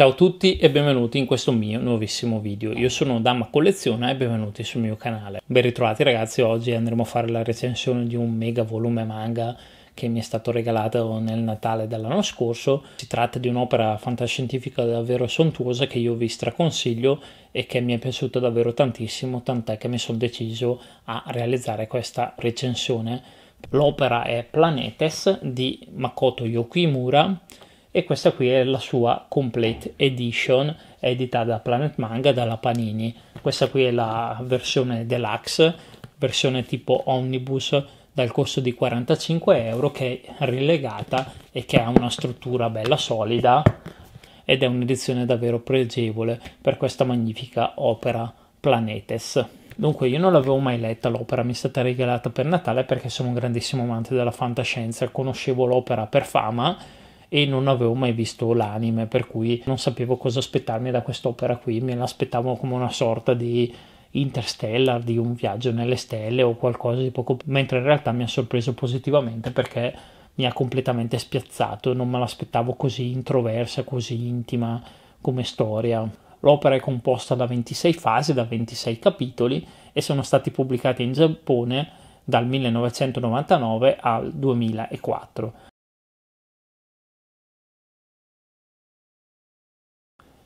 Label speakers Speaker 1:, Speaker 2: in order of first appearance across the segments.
Speaker 1: Ciao a tutti e benvenuti in questo mio nuovissimo video. Io sono Damma Collezione e benvenuti sul mio canale. Ben ritrovati ragazzi, oggi andremo a fare la recensione di un mega volume manga che mi è stato regalato nel Natale dell'anno scorso. Si tratta di un'opera fantascientifica davvero sontuosa che io vi straconsiglio e che mi è piaciuta davvero tantissimo, tant'è che mi sono deciso a realizzare questa recensione. L'opera è Planetes di Makoto Yokimura e questa qui è la sua complete edition edita da Planet Manga dalla Panini questa qui è la versione deluxe versione tipo omnibus dal costo di 45 euro che è rilegata e che ha una struttura bella solida ed è un'edizione davvero pregevole per questa magnifica opera Planetes. Dunque io non l'avevo mai letta l'opera, mi è stata regalata per Natale perché sono un grandissimo amante della fantascienza, conoscevo l'opera per fama e non avevo mai visto l'anime, per cui non sapevo cosa aspettarmi da quest'opera qui, me l'aspettavo come una sorta di Interstellar, di un viaggio nelle stelle o qualcosa di poco, mentre in realtà mi ha sorpreso positivamente perché mi ha completamente spiazzato, non me l'aspettavo così introversa, così intima come storia. L'opera è composta da 26 fasi, da 26 capitoli e sono stati pubblicati in Giappone dal 1999 al 2004.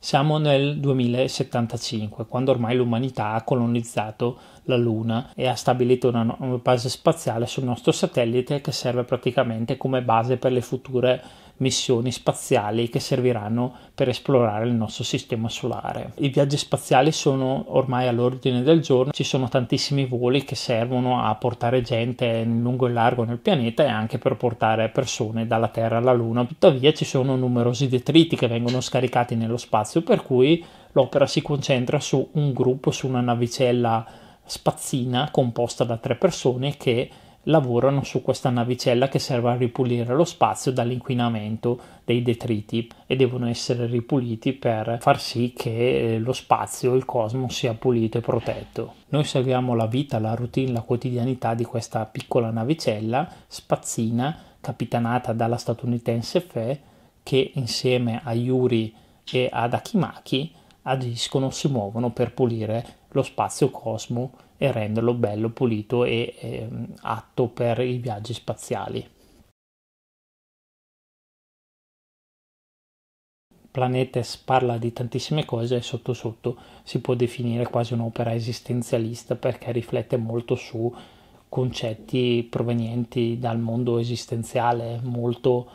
Speaker 1: Siamo nel 2075, quando ormai l'umanità ha colonizzato la Luna e ha stabilito una, una base spaziale sul nostro satellite che serve praticamente come base per le future missioni spaziali che serviranno per esplorare il nostro sistema solare. I viaggi spaziali sono ormai all'ordine del giorno, ci sono tantissimi voli che servono a portare gente lungo e largo nel pianeta e anche per portare persone dalla Terra alla Luna. Tuttavia ci sono numerosi detriti che vengono scaricati nello spazio, per cui l'opera si concentra su un gruppo, su una navicella spazzina composta da tre persone che lavorano su questa navicella che serve a ripulire lo spazio dall'inquinamento dei detriti e devono essere ripuliti per far sì che eh, lo spazio, il cosmo sia pulito e protetto. Noi seguiamo la vita, la routine, la quotidianità di questa piccola navicella spazzina capitanata dalla statunitense Fe che insieme a Yuri e ad Akimaki agiscono, si muovono per pulire lo spazio cosmo e renderlo bello, pulito e eh, atto per i viaggi spaziali. Planetes parla di tantissime cose e sotto sotto si può definire quasi un'opera esistenzialista perché riflette molto su concetti provenienti dal mondo esistenziale, molto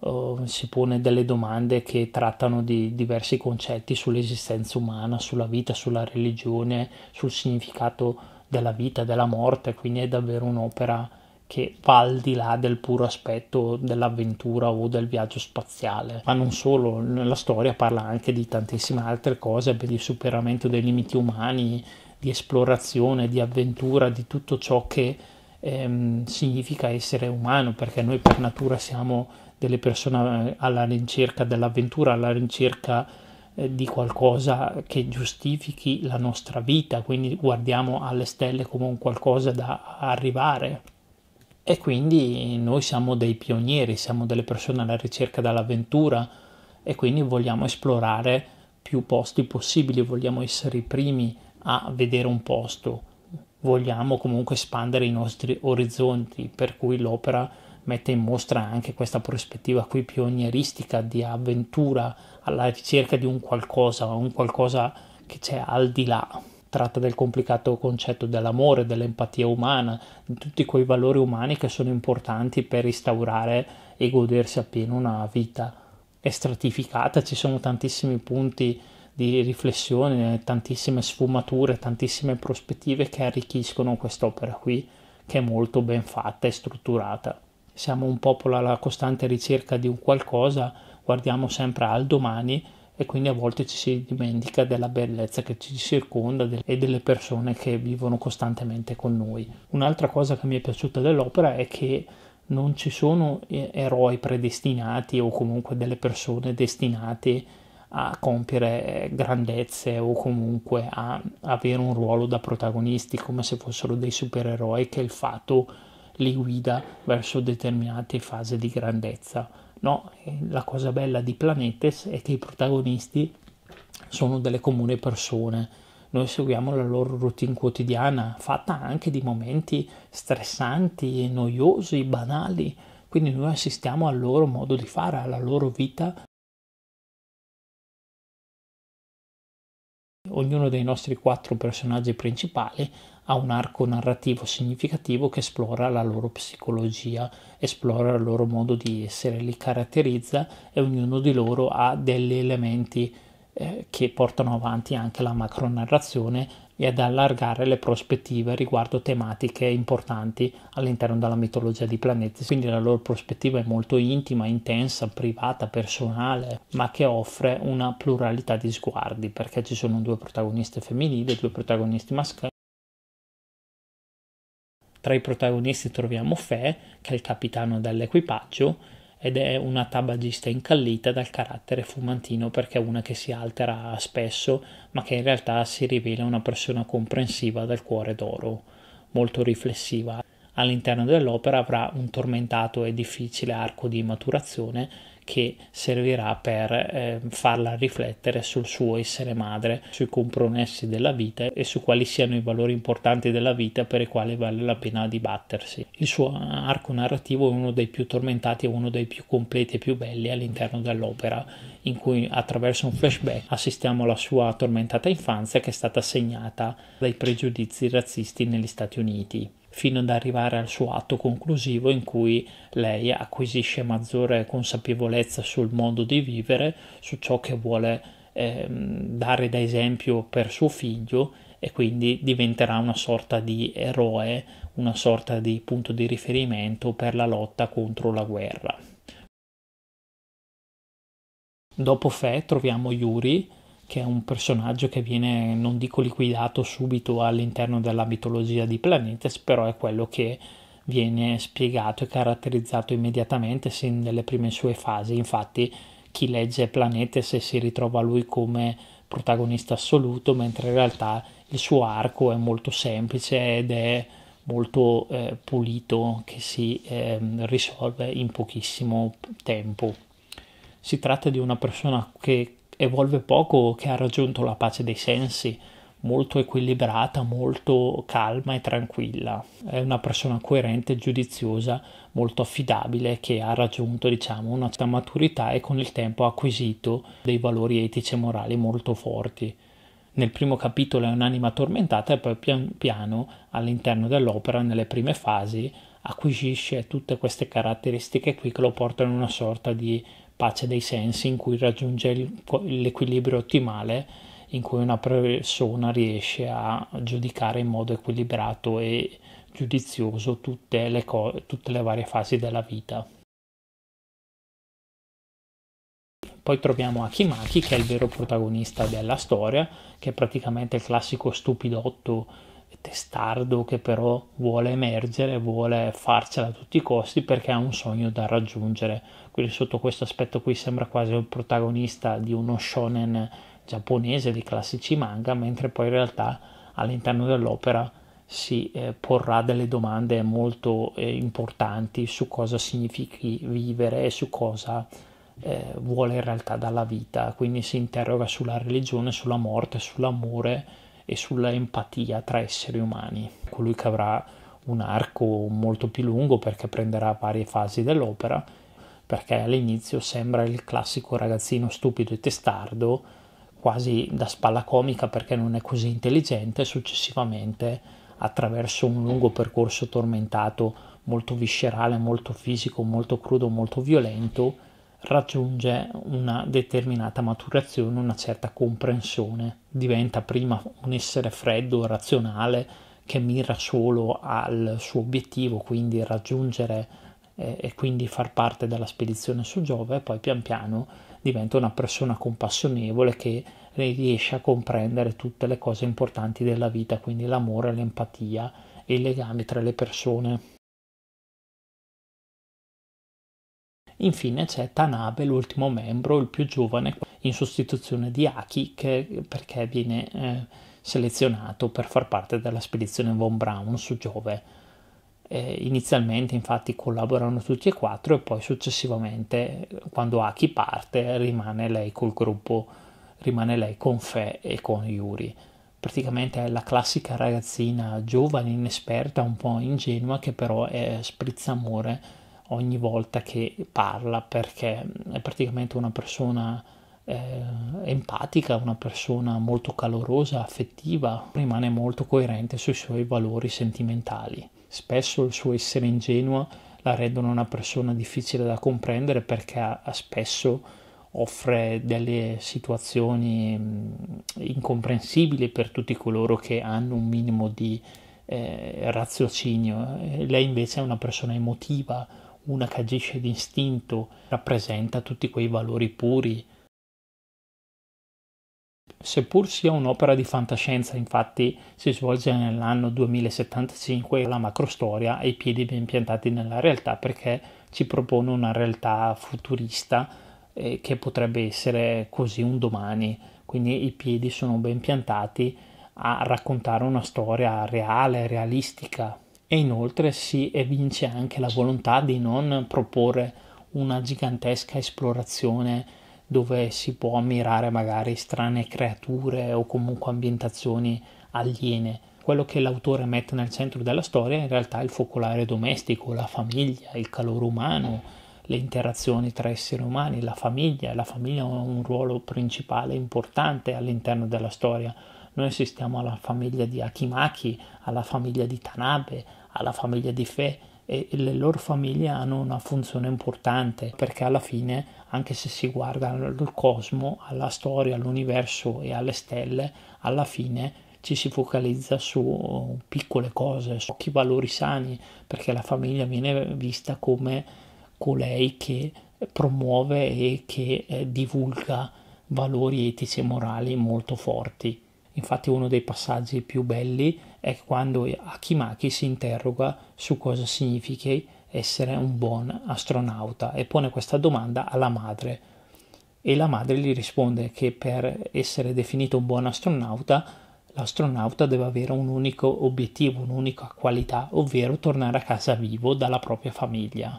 Speaker 1: eh, si pone delle domande che trattano di diversi concetti sull'esistenza umana, sulla vita, sulla religione, sul significato della vita, della morte, quindi è davvero un'opera che va al di là del puro aspetto dell'avventura o del viaggio spaziale, ma non solo, la storia parla anche di tantissime altre cose, di superamento dei limiti umani, di esplorazione, di avventura, di tutto ciò che ehm, significa essere umano, perché noi per natura siamo delle persone eh, alla ricerca dell'avventura, alla ricerca eh, di qualcosa che giustifichi la nostra vita, quindi guardiamo alle stelle come un qualcosa da arrivare. E quindi noi siamo dei pionieri, siamo delle persone alla ricerca dell'avventura e quindi vogliamo esplorare più posti possibili, vogliamo essere i primi a vedere un posto vogliamo comunque espandere i nostri orizzonti, per cui l'opera mette in mostra anche questa prospettiva qui pionieristica di avventura alla ricerca di un qualcosa, un qualcosa che c'è al di là. Tratta del complicato concetto dell'amore, dell'empatia umana, di tutti quei valori umani che sono importanti per instaurare e godersi appieno una vita. È stratificata, ci sono tantissimi punti di riflessione, tantissime sfumature, tantissime prospettive che arricchiscono quest'opera qui, che è molto ben fatta e strutturata. Siamo un popolo alla costante ricerca di un qualcosa, guardiamo sempre al domani e quindi a volte ci si dimentica della bellezza che ci circonda e delle persone che vivono costantemente con noi. Un'altra cosa che mi è piaciuta dell'opera è che non ci sono eroi predestinati o comunque delle persone destinate a compiere grandezze o comunque a avere un ruolo da protagonisti come se fossero dei supereroi che il fato li guida verso determinate fasi di grandezza. No, la cosa bella di Planetes è che i protagonisti sono delle comune persone. Noi seguiamo la loro routine quotidiana, fatta anche di momenti stressanti, noiosi, banali. Quindi noi assistiamo al loro modo di fare, alla loro vita Ognuno dei nostri quattro personaggi principali ha un arco narrativo significativo che esplora la loro psicologia, esplora il loro modo di essere, li caratterizza e ognuno di loro ha degli elementi eh, che portano avanti anche la macro narrazione e ad allargare le prospettive riguardo tematiche importanti all'interno della mitologia di planeti. Quindi la loro prospettiva è molto intima, intensa, privata, personale, ma che offre una pluralità di sguardi perché ci sono due protagoniste femminili, e due protagonisti maschili. Tra i protagonisti troviamo Fe, che è il capitano dell'equipaggio, ed è una tabagista incallita dal carattere fumantino perché è una che si altera spesso ma che in realtà si rivela una persona comprensiva dal cuore d'oro, molto riflessiva. All'interno dell'opera avrà un tormentato e difficile arco di maturazione che servirà per eh, farla riflettere sul suo essere madre, sui compromessi della vita e su quali siano i valori importanti della vita per i quali vale la pena dibattersi. Il suo arco narrativo è uno dei più tormentati e uno dei più completi e più belli all'interno dell'opera, in cui attraverso un flashback assistiamo alla sua tormentata infanzia che è stata segnata dai pregiudizi razzisti negli Stati Uniti fino ad arrivare al suo atto conclusivo in cui lei acquisisce maggiore consapevolezza sul modo di vivere, su ciò che vuole eh, dare da esempio per suo figlio e quindi diventerà una sorta di eroe, una sorta di punto di riferimento per la lotta contro la guerra. Dopo Fe troviamo Yuri che è un personaggio che viene, non dico liquidato subito all'interno della mitologia di Planetes, però è quello che viene spiegato e caratterizzato immediatamente sin dalle prime sue fasi. Infatti, chi legge Planetes si ritrova lui come protagonista assoluto, mentre in realtà il suo arco è molto semplice ed è molto eh, pulito che si eh, risolve in pochissimo tempo. Si tratta di una persona che evolve poco, che ha raggiunto la pace dei sensi, molto equilibrata, molto calma e tranquilla. È una persona coerente, giudiziosa, molto affidabile che ha raggiunto, diciamo, una certa maturità e con il tempo ha acquisito dei valori etici e morali molto forti. Nel primo capitolo è un'anima tormentata e poi pian piano all'interno dell'opera, nelle prime fasi, acquisisce tutte queste caratteristiche qui che lo portano in una sorta di pace dei sensi in cui raggiunge l'equilibrio ottimale in cui una persona riesce a giudicare in modo equilibrato e giudizioso tutte le, co- tutte le varie fasi della vita. Poi troviamo Akimaki che è il vero protagonista della storia, che è praticamente il classico stupidotto testardo che però vuole emergere, vuole farcela a tutti i costi perché ha un sogno da raggiungere. Quindi sotto questo aspetto qui sembra quasi il protagonista di uno shonen giapponese di classici manga, mentre poi in realtà all'interno dell'opera si eh, porrà delle domande molto eh, importanti su cosa significhi vivere e su cosa eh, vuole in realtà dalla vita, quindi si interroga sulla religione, sulla morte, sull'amore e sulla empatia tra esseri umani. Colui che avrà un arco molto più lungo perché prenderà varie fasi dell'opera, perché all'inizio sembra il classico ragazzino stupido e testardo, quasi da spalla comica perché non è così intelligente, successivamente attraverso un lungo percorso tormentato, molto viscerale, molto fisico, molto crudo, molto violento, raggiunge una determinata maturazione, una certa comprensione, diventa prima un essere freddo, razionale, che mira solo al suo obiettivo, quindi raggiungere eh, e quindi far parte della spedizione su Giove, e poi pian piano diventa una persona compassionevole che riesce a comprendere tutte le cose importanti della vita, quindi l'amore, l'empatia e i legami tra le persone. Infine c'è Tanabe, l'ultimo membro, il più giovane, in sostituzione di Aki, che, perché viene eh, selezionato per far parte della spedizione Von Braun su Giove. Eh, inizialmente infatti collaborano tutti e quattro e poi successivamente quando Aki parte rimane lei col gruppo, rimane lei con Fe e con Yuri praticamente è la classica ragazzina giovane, inesperta, un po' ingenua, che però è amore ogni volta che parla perché è praticamente una persona eh, empatica, una persona molto calorosa, affettiva, rimane molto coerente sui suoi valori sentimentali. Spesso il suo essere ingenuo la rendono una persona difficile da comprendere perché ha, ha spesso offre delle situazioni mm, incomprensibili per tutti coloro che hanno un minimo di eh, raziocinio. Lei invece è una persona emotiva, una che agisce d'istinto rappresenta tutti quei valori puri. Seppur sia un'opera di fantascienza, infatti, si svolge nell'anno 2075 la macrostoria i piedi ben piantati nella realtà perché ci propone una realtà futurista eh, che potrebbe essere così un domani. Quindi i piedi sono ben piantati a raccontare una storia reale, realistica e inoltre si evince anche la volontà di non proporre una gigantesca esplorazione dove si può ammirare magari strane creature o comunque ambientazioni aliene. Quello che l'autore mette nel centro della storia è in realtà il focolare domestico, la famiglia, il calore umano, le interazioni tra esseri umani, la famiglia. La famiglia ha un ruolo principale importante all'interno della storia noi assistiamo alla famiglia di Akimaki, alla famiglia di Tanabe, alla famiglia di Fe e le loro famiglie hanno una funzione importante perché alla fine, anche se si guarda al cosmo, alla storia, all'universo e alle stelle, alla fine ci si focalizza su piccole cose, su pochi valori sani, perché la famiglia viene vista come colei che promuove e che eh, divulga valori etici e morali molto forti. Infatti uno dei passaggi più belli è quando Akimaki si interroga su cosa significhi essere un buon astronauta e pone questa domanda alla madre. E la madre gli risponde che per essere definito un buon astronauta, l'astronauta deve avere un unico obiettivo, un'unica qualità, ovvero tornare a casa vivo dalla propria famiglia.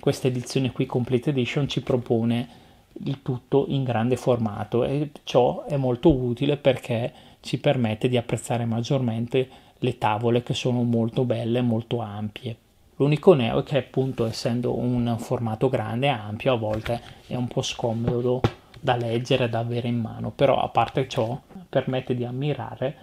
Speaker 1: Questa edizione qui Complete Edition ci propone il tutto in grande formato e ciò è molto utile perché ci permette di apprezzare maggiormente le tavole che sono molto belle, molto ampie. L'unico neo è che appunto essendo un formato grande e ampio a volte è un po' scomodo da leggere, da avere in mano, però a parte ciò permette di ammirare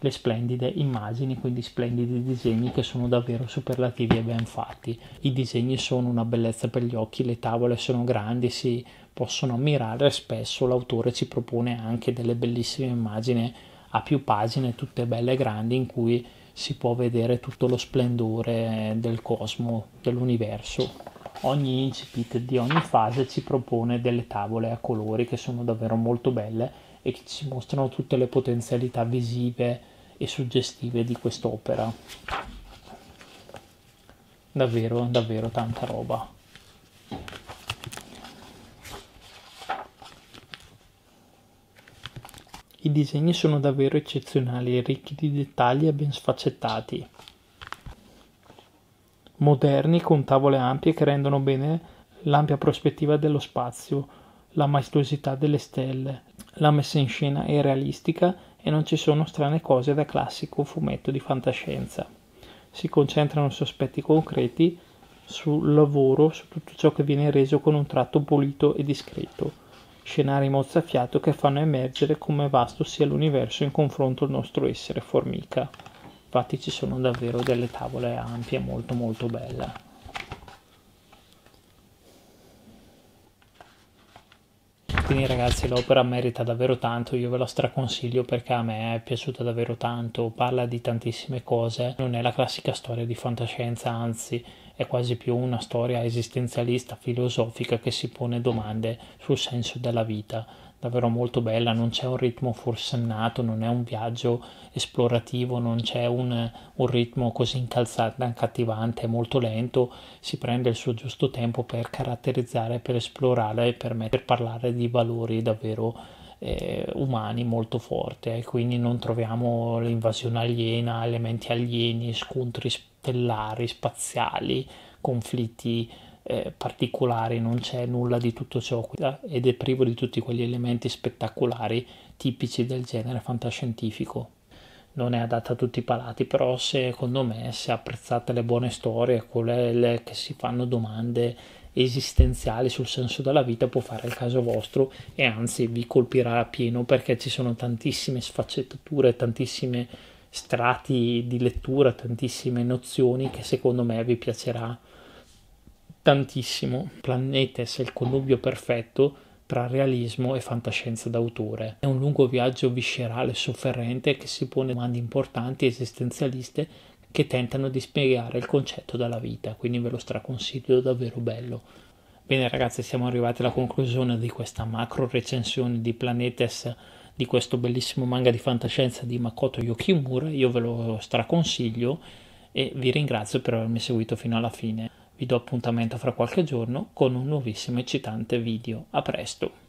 Speaker 1: le splendide immagini, quindi splendidi disegni che sono davvero superlativi e ben fatti. I disegni sono una bellezza per gli occhi, le tavole sono grandi, si possono ammirare spesso, l'autore ci propone anche delle bellissime immagini a più pagine, tutte belle e grandi, in cui si può vedere tutto lo splendore del cosmo, dell'universo. Ogni incipit di ogni fase ci propone delle tavole a colori che sono davvero molto belle e che ci mostrano tutte le potenzialità visive e suggestive di quest'opera. Davvero, davvero tanta roba. I disegni sono davvero eccezionali, ricchi di dettagli e ben sfaccettati. Moderni con tavole ampie che rendono bene l'ampia prospettiva dello spazio, la maestosità delle stelle. La messa in scena è realistica e non ci sono strane cose da classico fumetto di fantascienza. Si concentrano su aspetti concreti sul lavoro, su tutto ciò che viene reso con un tratto pulito e discreto, scenari mozzafiato che fanno emergere come vasto sia l'universo in confronto al nostro essere formica. Infatti ci sono davvero delle tavole ampie, molto molto belle. Quindi ragazzi l'opera merita davvero tanto, io ve la straconsiglio perché a me è piaciuta davvero tanto, parla di tantissime cose, non è la classica storia di fantascienza, anzi è quasi più una storia esistenzialista, filosofica che si pone domande sul senso della vita. Davvero molto bella, non c'è un ritmo forsennato, non è un viaggio esplorativo, non c'è un, un ritmo così incalzante, accattivante, è molto lento, si prende il suo giusto tempo per caratterizzare, per esplorare e per, per parlare di valori davvero eh, umani molto forti. forte, quindi non troviamo l'invasione aliena, elementi alieni, scontri spaziali stellari, spaziali, conflitti eh, particolari, non c'è nulla di tutto ciò eh, ed è privo di tutti quegli elementi spettacolari tipici del genere fantascientifico. Non è adatta a tutti i palati, però secondo me se apprezzate le buone storie, quelle che si fanno domande esistenziali sul senso della vita, può fare il caso vostro e anzi vi colpirà a pieno perché ci sono tantissime sfaccettature, tantissime strati di lettura, tantissime nozioni che secondo me vi piacerà tantissimo. Planetes è il connubio perfetto tra realismo e fantascienza d'autore. È un lungo viaggio viscerale e sofferente che si pone domande importanti esistenzialiste che tentano di spiegare il concetto della vita, quindi ve lo straconsiglio davvero bello. Bene ragazzi, siamo arrivati alla conclusione di questa macro recensione di Planetes di questo bellissimo manga di fantascienza di Makoto Yokimura, io ve lo straconsiglio e vi ringrazio per avermi seguito fino alla fine. Vi do appuntamento fra qualche giorno con un nuovissimo eccitante video. A presto!